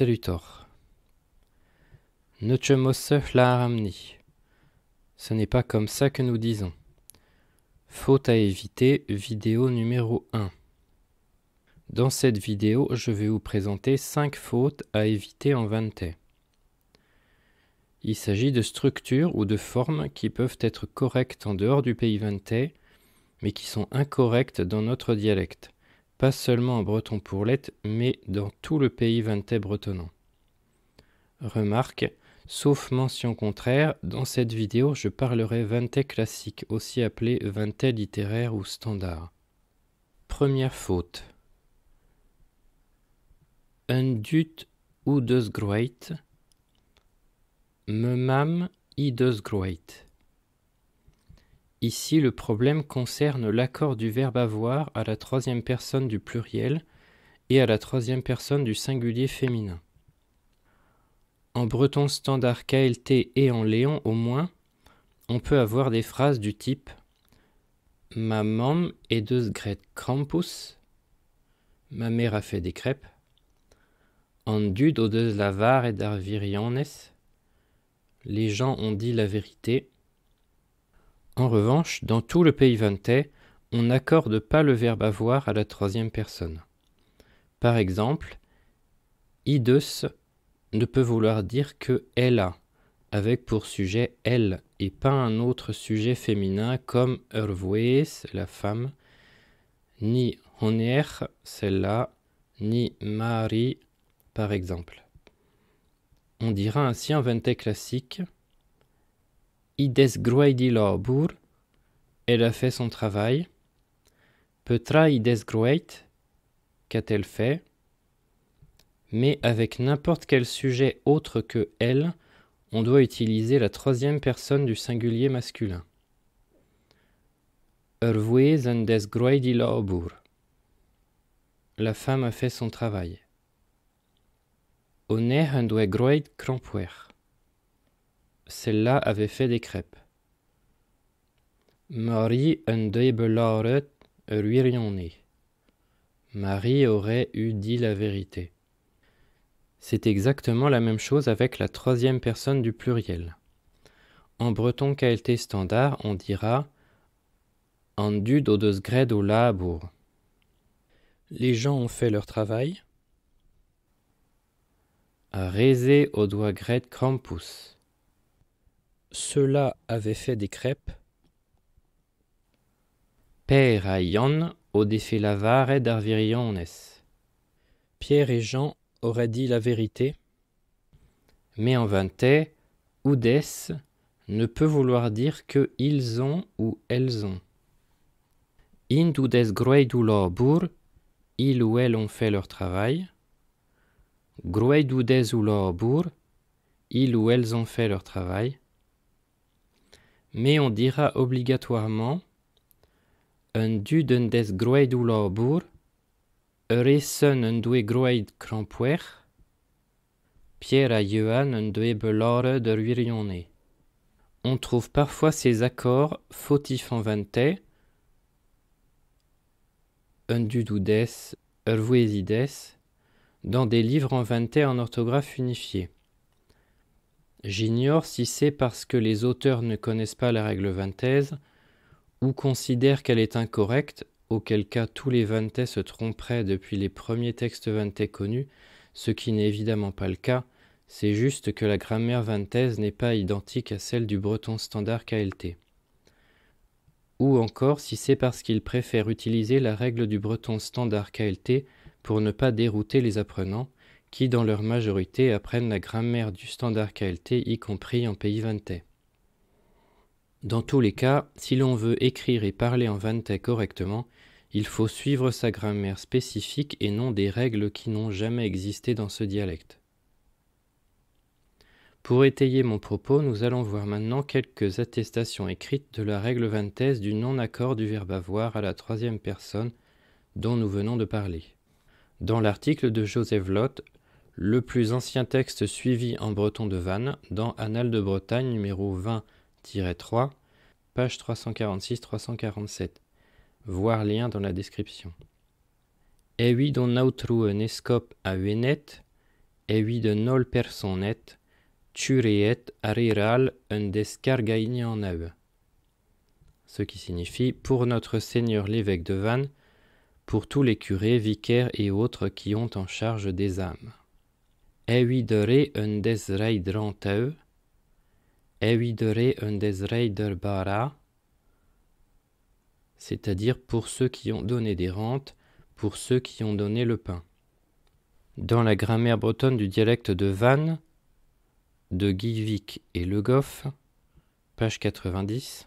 Selutor. Ce n'est pas comme ça que nous disons. Faute à éviter, vidéo numéro 1. Dans cette vidéo, je vais vous présenter 5 fautes à éviter en vanté. Il s'agit de structures ou de formes qui peuvent être correctes en dehors du pays vanté, mais qui sont incorrectes dans notre dialecte pas seulement en breton pourlette, mais dans tout le pays vintet bretonnant. Remarque, sauf mention contraire, dans cette vidéo je parlerai ventais classique, aussi appelé ventais littéraire ou standard. Première faute. Un dut ou deux groites, me mam i deux Ici, le problème concerne l'accord du verbe avoir à la troisième personne du pluriel et à la troisième personne du singulier féminin. En breton standard KLT et en léon au moins, on peut avoir des phrases du type Ma maman est de Gret crampus »« ma mère a fait des crêpes, en la et les gens ont dit la vérité, en revanche, dans tout le pays vente, on n'accorde pas le verbe avoir à la troisième personne. Par exemple, Idus ne peut vouloir dire que elle a, avec pour sujet elle et pas un autre sujet féminin comme Ervoes, la femme, ni Honer, celle-là, ni Mari, par exemple. On dira ainsi en vente classique ides elle a fait son travail. Petra ides qu'a-t-elle fait Mais avec n'importe quel sujet autre que elle, on doit utiliser la troisième personne du singulier masculin. Ervuez des La femme a fait son travail. One ne celle-là avait fait des crêpes. Marie en ruirionné. Marie aurait eu dit la vérité. C'est exactement la même chose avec la troisième personne du pluriel. En breton qualité standard, on dira en du gred au labour. Les gens ont fait leur travail. A au doigt gred crampus. Cela avait fait des crêpes. et aion odefelavare d'Arviriones. Pierre et Jean auraient dit la vérité. Mais en vingt odes ne peut vouloir dire que ils ont ou elles ont. In dudes bour, ils ou elles ont fait leur travail. Grueidudes ou bour, ils ou elles ont fait leur travail mais on dira obligatoirement un d'un des groeidou ou l'orbour, un groeid crampuer, Pierre a Johan un belore de ruirionné. On trouve parfois ces accords fautifs en vente, un dudoudes, urvuesides, dans des livres en vente en orthographe unifiée. J'ignore si c'est parce que les auteurs ne connaissent pas la règle vantaise ou considèrent qu'elle est incorrecte, auquel cas tous les vantais se tromperaient depuis les premiers textes vantais connus, ce qui n'est évidemment pas le cas, c'est juste que la grammaire vantaise n'est pas identique à celle du breton standard KLT. Ou encore si c'est parce qu'ils préfèrent utiliser la règle du breton standard KLT pour ne pas dérouter les apprenants, qui dans leur majorité apprennent la grammaire du standard KLT, y compris en pays vantais. Dans tous les cas, si l'on veut écrire et parler en vantais correctement, il faut suivre sa grammaire spécifique et non des règles qui n'ont jamais existé dans ce dialecte. Pour étayer mon propos, nous allons voir maintenant quelques attestations écrites de la règle vantaise du non-accord du verbe avoir à la troisième personne dont nous venons de parler. Dans l'article de Joseph Lott, le plus ancien texte suivi en breton de Vannes dans Annales de Bretagne numéro 20-3, page 346-347. Voir lien dans la description. Eh on outrou eh un escope à et ol personnet, tureet ariral un en Ce qui signifie pour notre Seigneur l'évêque de Vannes, pour tous les curés, vicaires et autres qui ont en charge des âmes un un c'est-à-dire pour ceux qui ont donné des rentes, pour ceux qui ont donné le pain. Dans la grammaire bretonne du dialecte de Vannes, de Guilvic et Le Goff, page 90.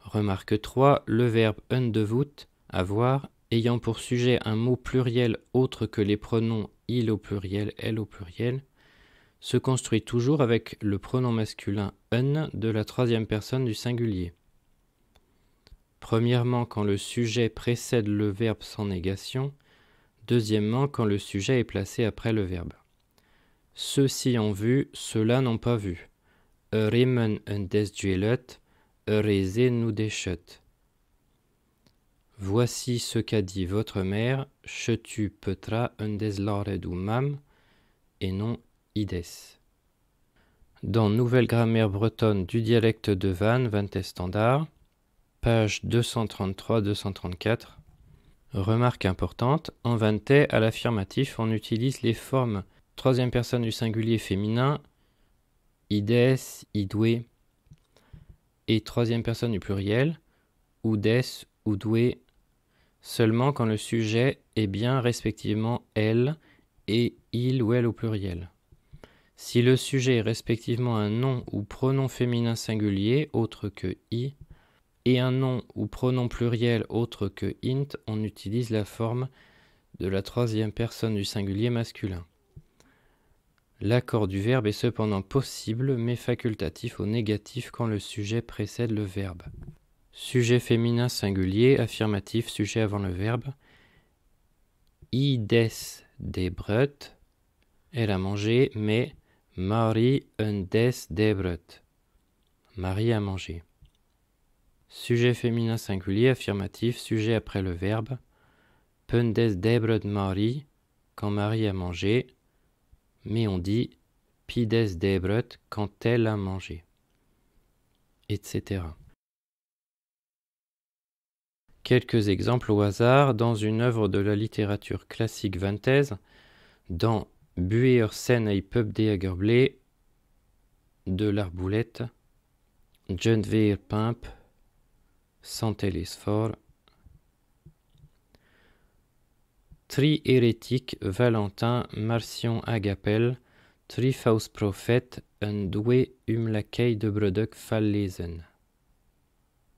Remarque 3. Le verbe voûte avoir, ayant pour sujet un mot pluriel autre que les pronoms il au pluriel, elle au pluriel, se construit toujours avec le pronom masculin un de la troisième personne du singulier. Premièrement, quand le sujet précède le verbe sans négation. Deuxièmement, quand le sujet est placé après le verbe. Ceux-ci ont vu, ceux-là n'ont pas vu. un des nous Voici ce qu'a dit votre mère, chetu petra mam, et non ides. Dans Nouvelle grammaire bretonne du dialecte de Vannes, Vante standard, page 233-234. Remarque importante, en Vantais, à l'affirmatif, on utilise les formes troisième personne du singulier féminin, ides, idoué, et troisième personne du pluriel, oudes, oudoué, seulement quand le sujet est bien respectivement elle et il ou elle au pluriel. Si le sujet est respectivement un nom ou pronom féminin singulier autre que i et un nom ou pronom pluriel autre que int, on utilise la forme de la troisième personne du singulier masculin. L'accord du verbe est cependant possible mais facultatif au négatif quand le sujet précède le verbe. Sujet féminin singulier, affirmatif, sujet avant le verbe. Ides des Elle a mangé, mais Marie undes des Marie a mangé. Sujet féminin singulier, affirmatif, sujet après le verbe. des debret Marie, quand Marie a mangé, mais on dit pides debret quand elle a mangé, etc. Quelques exemples au hasard dans une œuvre de la littérature classique vantaise, dans Sen i pub de de l'arboulette, John Veer Pimp, Santelesfor, Tri hérétique Valentin Marcion Agapel, Tri faus prophet* un doué um de Brodok fallesen.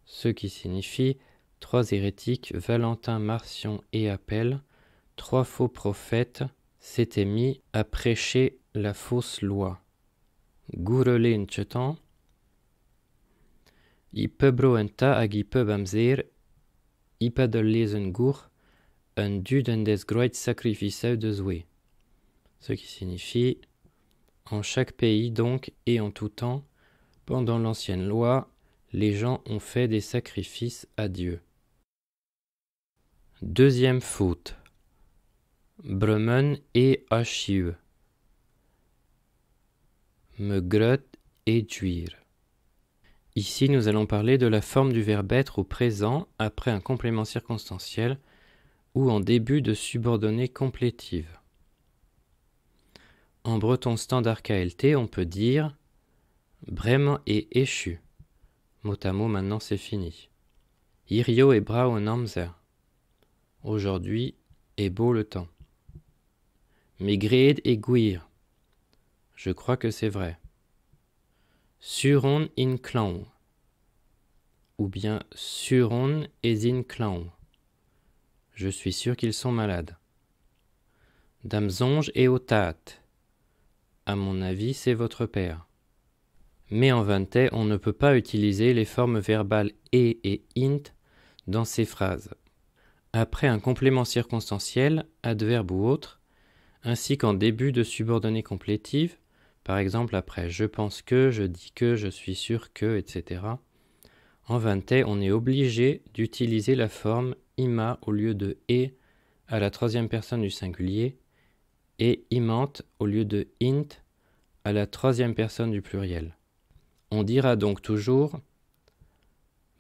Ce qui signifie trois hérétiques, Valentin, Marcion et Appel, trois faux prophètes, s'étaient mis à prêcher la fausse loi. Gurelenchetans, i pebroenta agi i gour, « un du des groit sacrifices de Ce qui signifie en chaque pays donc et en tout temps, pendant l'ancienne loi, les gens ont fait des sacrifices à Dieu. Deuxième faute. Bremen et e. Me et Ici, nous allons parler de la forme du verbe être au présent après un complément circonstanciel ou en début de subordonnée complétive. En breton standard KLT, on peut dire Bremen et échu. Mot à mot, maintenant c'est fini. Irio et aujourd'hui est beau le temps. Megred et Guir. Je crois que c'est vrai. Suron in clan Ou bien Suron is in Je suis sûr qu'ils sont malades. Damsonge et Otat À mon avis, c'est votre père. Mais en vantais, on ne peut pas utiliser les formes verbales et et int dans ces phrases après un complément circonstanciel, adverbe ou autre, ainsi qu'en début de subordonnée complétive, par exemple après je pense que, je dis que, je suis sûr que, etc. En 20t on est obligé d'utiliser la forme ima au lieu de et à la troisième personne du singulier et imant » au lieu de int à la troisième personne du pluriel. On dira donc toujours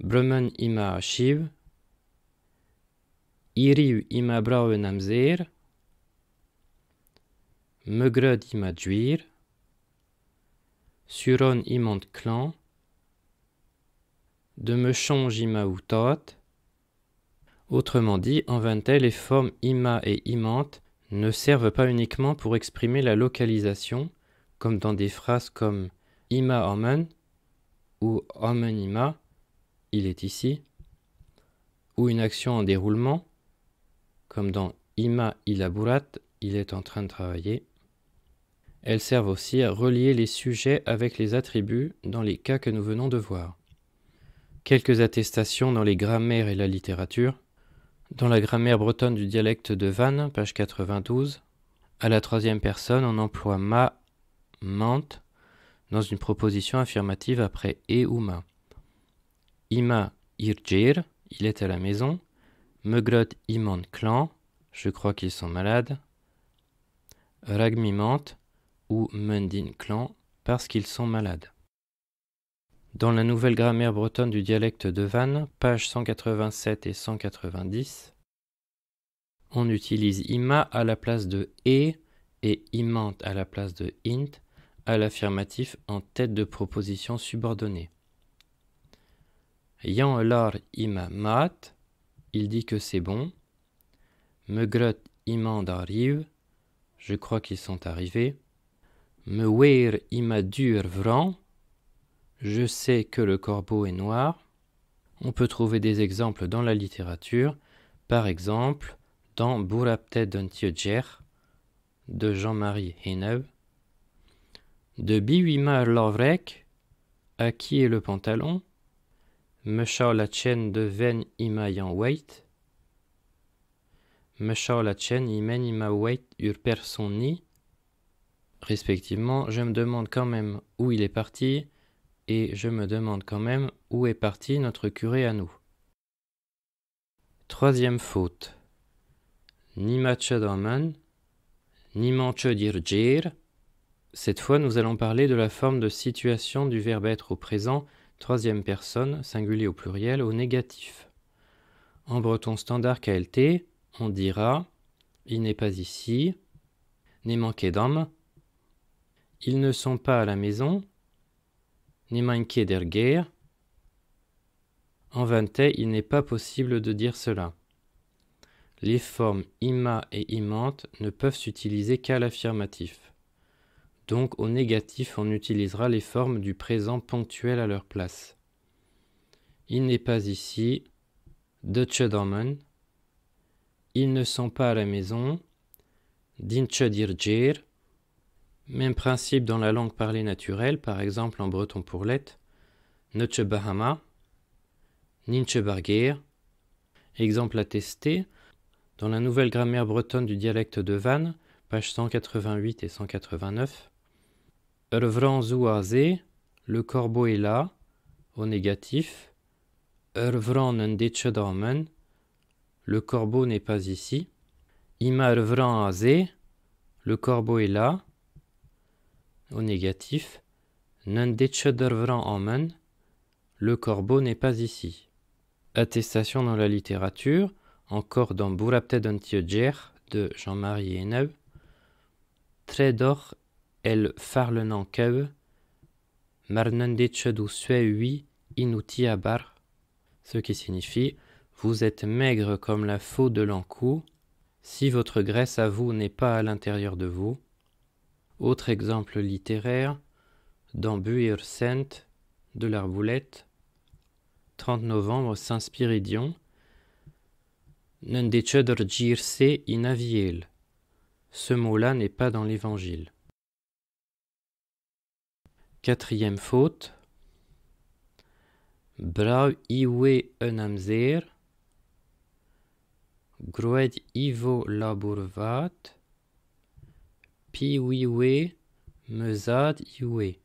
blumen ima Shiv Iriu ima brau namzir, Megred ima djuir. Suron imant clan. De change ima tot. Autrement dit, en vingt-et, les formes ima et imant » ne servent pas uniquement pour exprimer la localisation, comme dans des phrases comme ima omen ou omen ima, il est ici, ou une action en déroulement, comme dans Ima Ilaburat, il est en train de travailler. Elles servent aussi à relier les sujets avec les attributs dans les cas que nous venons de voir. Quelques attestations dans les grammaires et la littérature. Dans la grammaire bretonne du dialecte de Vannes, page 92, à la troisième personne, on emploie ma, mente, dans une proposition affirmative après e ou ma. Ima irjir, il est à la maison. Meglot Imant Clan, je crois qu'ils sont malades. Ragmimant ou Mundin Clan, parce qu'ils sont malades. Dans la nouvelle grammaire bretonne du dialecte de Vannes, pages 187 et 190, on utilise ima à la place de e et imant à la place de int à l'affirmatif en tête de proposition subordonnée. Yan lor ima mat il dit que c'est bon. Me grot imand arrive. Je crois qu'ils sont arrivés. Me weir imadur vran. Je sais que le corbeau est noir. On peut trouver des exemples dans la littérature, par exemple dans d'un d'Antiocher de Jean-Marie Heneuve. de Biwima Lovrek, à qui est le pantalon, Respectivement, je me demande quand même où il est parti et je me demande quand même où est parti notre curé à nous. Troisième faute. Ni ni Cette fois, nous allons parler de la forme de situation du verbe être au présent troisième personne, singulier au pluriel, au négatif. En breton standard KLT, on dira Il n'est pas ici, ni manqué d'homme, ils ne sont pas à la maison, ni manqué d'erguer. En vantais, il n'est pas possible de dire cela. Les formes ima et imante ne peuvent s'utiliser qu'à l'affirmatif. Donc au négatif, on utilisera les formes du présent ponctuel à leur place. Il n'est pas ici, de Ils ne sont pas à la maison, Dinche Même principe dans la langue parlée naturelle, par exemple en breton pour Noche Bahama, Ninche Exemple attesté dans la nouvelle grammaire bretonne du dialecte de Vannes, pages 188 et 189, Ervran le corbeau est là, au négatif. Ervran le corbeau n'est pas ici. Ima ervran le corbeau est là, au négatif. le corbeau n'est pas ici. Attestation dans la littérature, encore dans Burapted de Jean-Marie Eneb. d'or el farlenan kev, ce qui signifie Vous êtes maigre comme la faux de l'encou, si votre graisse à vous n'est pas à l'intérieur de vous. Autre exemple littéraire, dans saint de l'arboulette, 30 novembre, Saint Spiridion, inaviel. Ce mot-là n'est pas dans l'évangile. Quatrième faute. Brau iwe un amzer. Groed ivo laburvat. Piwiwe mezad iwe.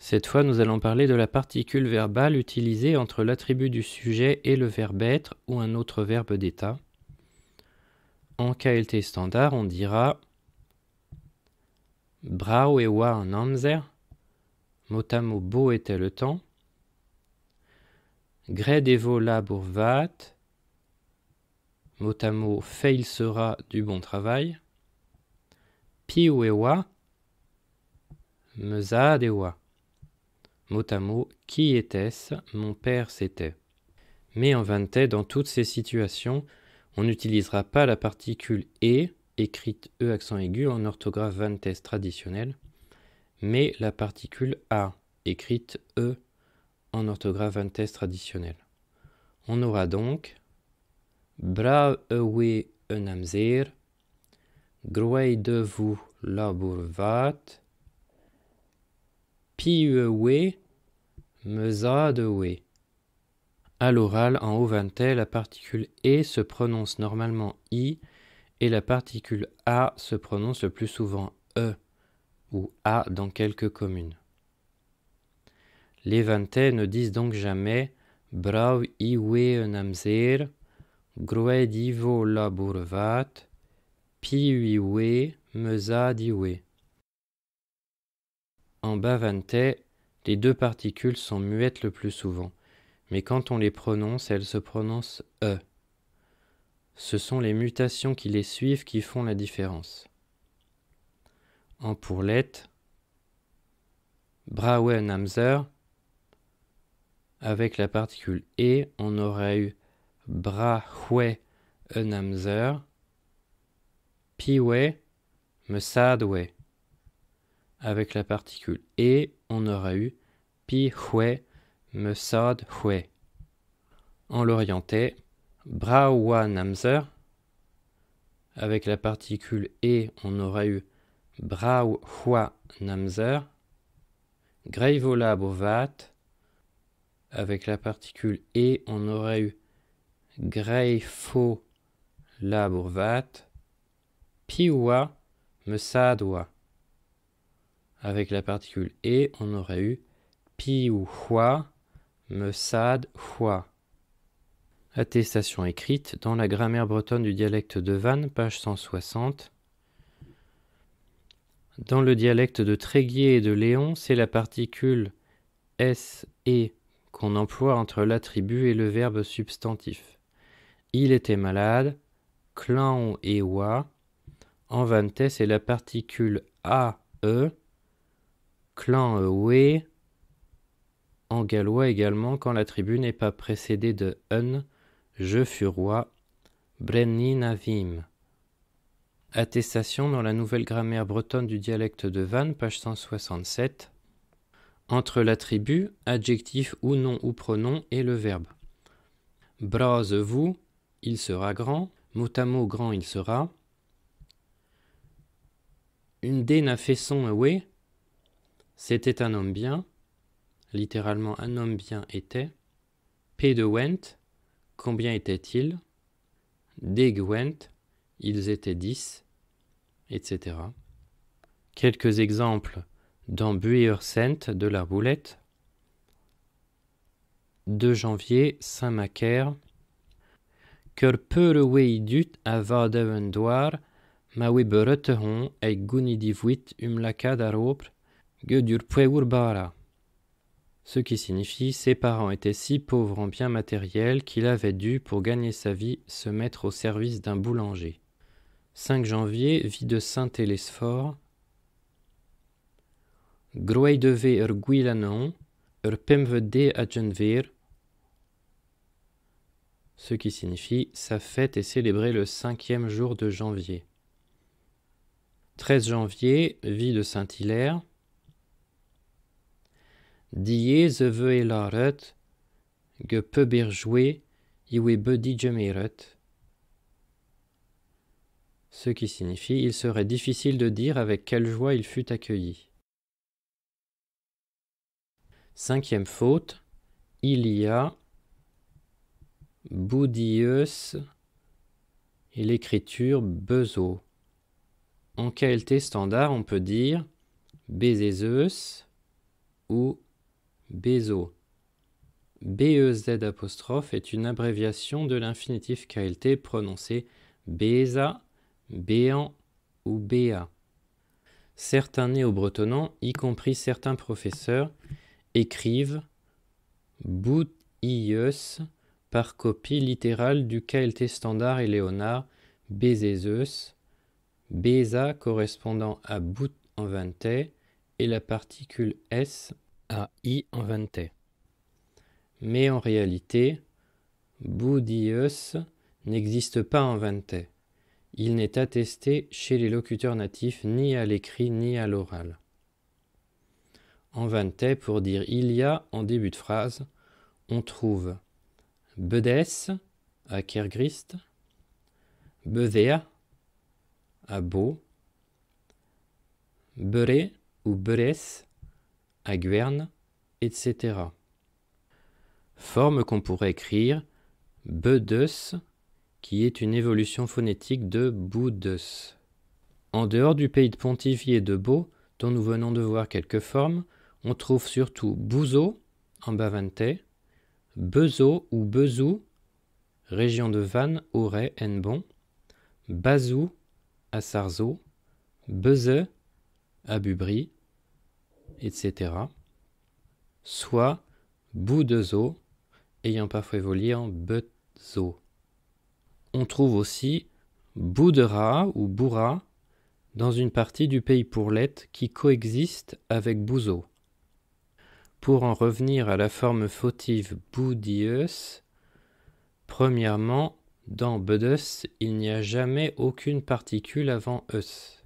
Cette fois, nous allons parler de la particule verbale utilisée entre l'attribut du sujet et le verbe être ou un autre verbe d'état. En KLT standard, on dira Brau iwe un amzer. Motamo beau était le temps, dévo laburvat, mot à Motamo fait il sera du bon travail, Piuewa, Mezadewa, mot wa. Motamo qui était-ce, mon père c'était. Mais en Vante dans toutes ces situations, on n'utilisera pas la particule e écrite E accent aigu en orthographe vantes traditionnelle, mais la particule A, écrite E en orthographe test traditionnelle. On aura donc Bra de vous la bourvat, de we À l'oral, en haut la particule E se prononce normalement I et la particule A se prononce le plus souvent E ou a dans quelques communes. Les Vantais ne disent donc jamais Brau iwe namzer, pi laburvat, meza diwe ». En vantais, les deux particules sont muettes le plus souvent, mais quand on les prononce, elles se prononcent e. Ce sont les mutations qui les suivent qui font la différence en Pourlette, un Hamzer. Avec la particule E, on aurait eu un Hamzer, Piwe Mesadwe. Avec la particule E, on aurait eu piwe Mesadwe. En l'orienté, Brawa Namzer. Avec la particule E, on aurait eu Brau Hua Namzer, Greivola Bovat, avec la particule E, on aurait eu Greifo me Piwa Mesadwa. Avec la particule E, on aurait eu mesad hua Attestation écrite dans la grammaire bretonne du dialecte de Vannes, page 160. Dans le dialecte de Tréguier et de Léon, c'est la particule s qu'on emploie entre l'attribut et le verbe substantif. Il était malade, clan et wa. En vantès c'est la particule a e, clan e En gallois également, quand l'attribut n'est pas précédé de un, je fus roi, brenni navim. Attestation dans la nouvelle grammaire bretonne du dialecte de Vannes, page 167. Entre l'attribut, adjectif ou nom ou pronom et le verbe. Brase-vous, il sera grand, mot à mot grand il sera. Une dé n'a fait son euh, oui. C'était un homme bien. Littéralement, un homme bien était. P de went. Combien était-il? Degwent. went. Ils étaient dix etc. Quelques exemples dans Sente de la Boulette, 2 janvier, Saint-Macaire. peu ma e um Ce qui signifie ses parents étaient si pauvres en biens matériels qu'il avait dû, pour gagner sa vie, se mettre au service d'un boulanger. 5 janvier, vie de Saint Télésphore. Groeideve er guilanon, ur pemvede adjenvir. Ce qui signifie sa fête est célébrée le cinquième jour de janvier. 13 janvier, vie de Saint Hilaire. Die ze veu elaret, ge pebir jouer, iwe bedi gemeret ce qui signifie il serait difficile de dire avec quelle joie il fut accueilli. Cinquième faute, il y a Boudius et l'écriture bezo. En KLT standard, on peut dire Bezeus ou Bezo. BEZ est une abréviation de l'infinitif KLT prononcé Béza « béan » ou BA. Certains néo-bretonnants, y compris certains professeurs, écrivent bout par copie littérale du KLT standard et Léonard, Bézézeus, Béza correspondant à bout en 20t et la particule S à I en vintet. Mais en réalité, boudius n'existe pas en vintet il n'est attesté chez les locuteurs natifs ni à l'écrit ni à l'oral. En vanité, pour dire il y a en début de phrase, on trouve bedes à Kergrist, bedéa » à Beau, Beré ou Berès à Guerne, etc. Forme qu'on pourrait écrire bedes qui est une évolution phonétique de Boudus. En dehors du pays de Pontivy et de Beau, dont nous venons de voir quelques formes, on trouve surtout Bouzo en baventay Bezo ou Bezou, région de Vannes, Auray, Enbon, Bazou à Sarzeau, Beze à Bubri, etc. Soit Boudezo, ayant parfois évolué en Bezo on trouve aussi Boudera ou Boura dans une partie du pays pourlet qui coexiste avec Bouzo. Pour en revenir à la forme fautive Boudieus, premièrement, dans Budus il n'y a jamais aucune particule avant Eus.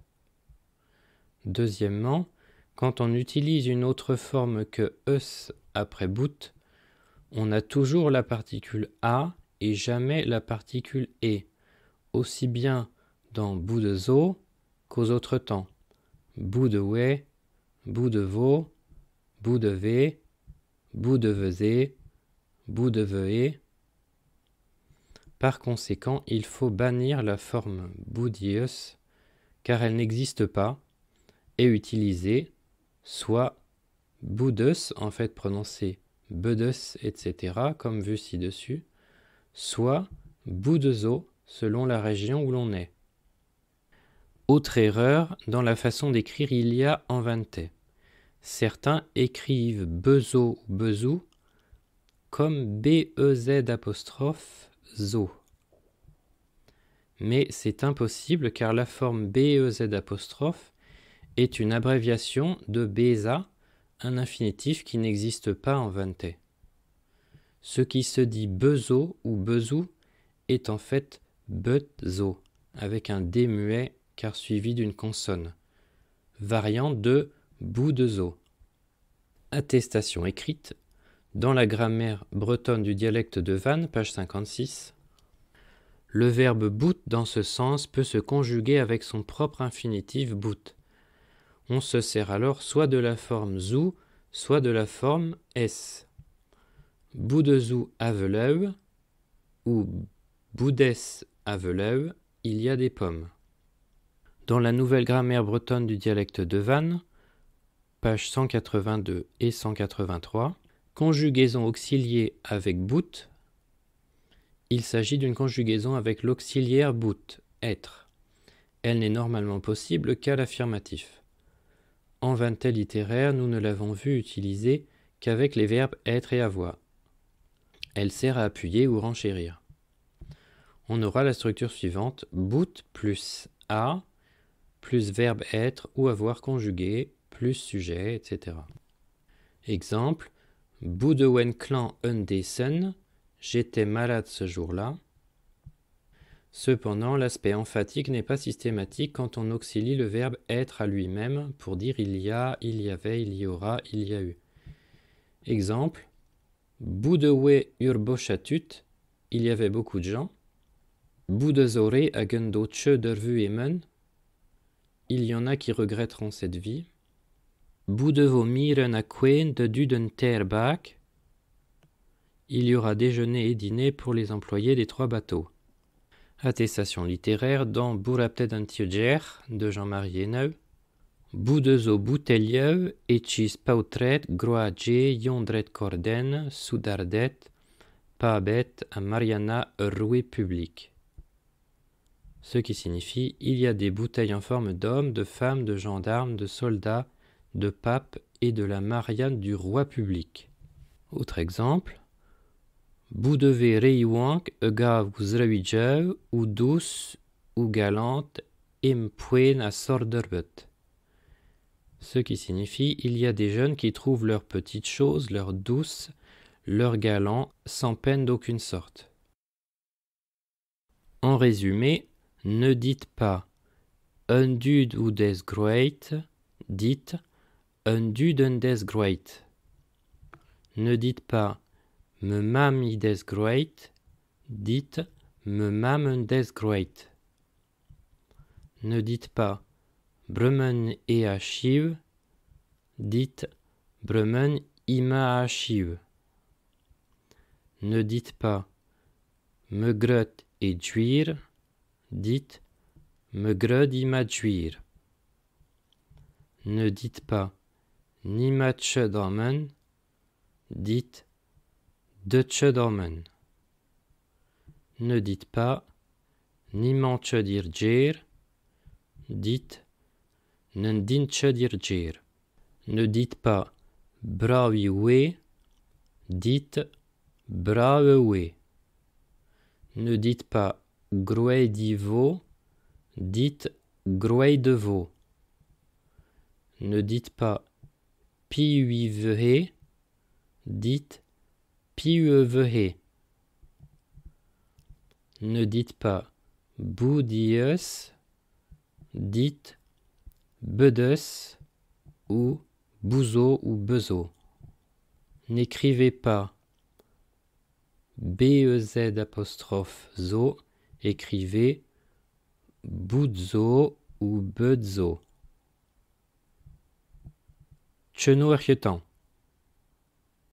Deuxièmement, quand on utilise une autre forme que Eus après Bout, on a toujours la particule A et jamais la particule est, aussi bien dans bout qu'aux autres temps. Bout de we, bout de Par conséquent, il faut bannir la forme boudius car elle n'existe pas et utiliser soit boudus en fait prononcé bedus etc., comme vu ci-dessus, soit bout de zoo selon la région où l'on est. Autre erreur, dans la façon d'écrire il y a en vanté. Certains écrivent bezo bezou comme B-E-Z zo. Mais c'est impossible car la forme B-E-Z est une abréviation de beza, un infinitif qui n'existe pas en vanté. Ce qui se dit bezo ou bezou est en fait bezo, avec un D muet car suivi d'une consonne, variant de bout de Attestation écrite dans la grammaire bretonne du dialecte de Vannes, page 56. Le verbe bout dans ce sens peut se conjuguer avec son propre infinitif bout. On se sert alors soit de la forme zou, soit de la forme s. Boudezou Aveleu ou Boudès Aveleu, il y a des pommes. Dans la nouvelle grammaire bretonne du dialecte de Vannes, pages 182 et 183, conjugaison auxiliaire avec bout, il s'agit d'une conjugaison avec l'auxiliaire bout, être. Elle n'est normalement possible qu'à l'affirmatif. En tel littéraire, nous ne l'avons vu utiliser qu'avec les verbes être et avoir. Elle sert à appuyer ou renchérir. On aura la structure suivante boot plus a plus verbe être ou avoir conjugué plus sujet, etc. Exemple Boudewen clan Undesen, j'étais malade ce jour-là. Cependant, l'aspect emphatique n'est pas systématique quand on auxilie le verbe être à lui-même pour dire il y a, il y avait, il y aura, il y a eu. Exemple Boudewe ur il y avait beaucoup de gens. Boudezoré tche dervu imen, il y en a qui regretteront cette vie. Boudevomiren queen de Dudenterbach, il y aura déjeuner et dîner pour les employés des trois bateaux. Attestation littéraire dans Bourapte Antioger de Jean-Marie Heneu, Budezo et Etchis Pautret, Groadje, Yondret Corden, Soudardet, Pabet a Mariana Roué Public. Ce qui signifie il y a des bouteilles en forme d'hommes, de femmes, de gendarmes, de soldats, de papes et de la Marianne du roi public. Autre exemple Boudeve Reiwank, Ega ou douce, ou galante, Impuen à Sorderbet. Ce qui signifie il y a des jeunes qui trouvent leurs petites choses, leurs douces, leurs galants, sans peine d'aucune sorte. En résumé, ne dites pas un dude ou des great, dites un dude who des great. Ne dites pas me mam i des great, dites me mam who des great. Ne dites pas bremen et Ashiv, dites bremen ima Ashiv. Ne dites pas Megrut et Djuir, dites Megrud ima Ne dites pas Nimachedaman, dites Dutchedaman. Ne dites pas Nimanchedirjir, dites ne dites pas brawiwe, dites brawewe. Ne dites pas gruedivo, dites grouedevo. Ne dites pas piuivehe dites piuevhe. Ne dites pas boudius, dites Bedes ou Bouzo ou Bezo. N'écrivez pas BEZ apostrophe zo, écrivez boudzo ou Bezo. Cheno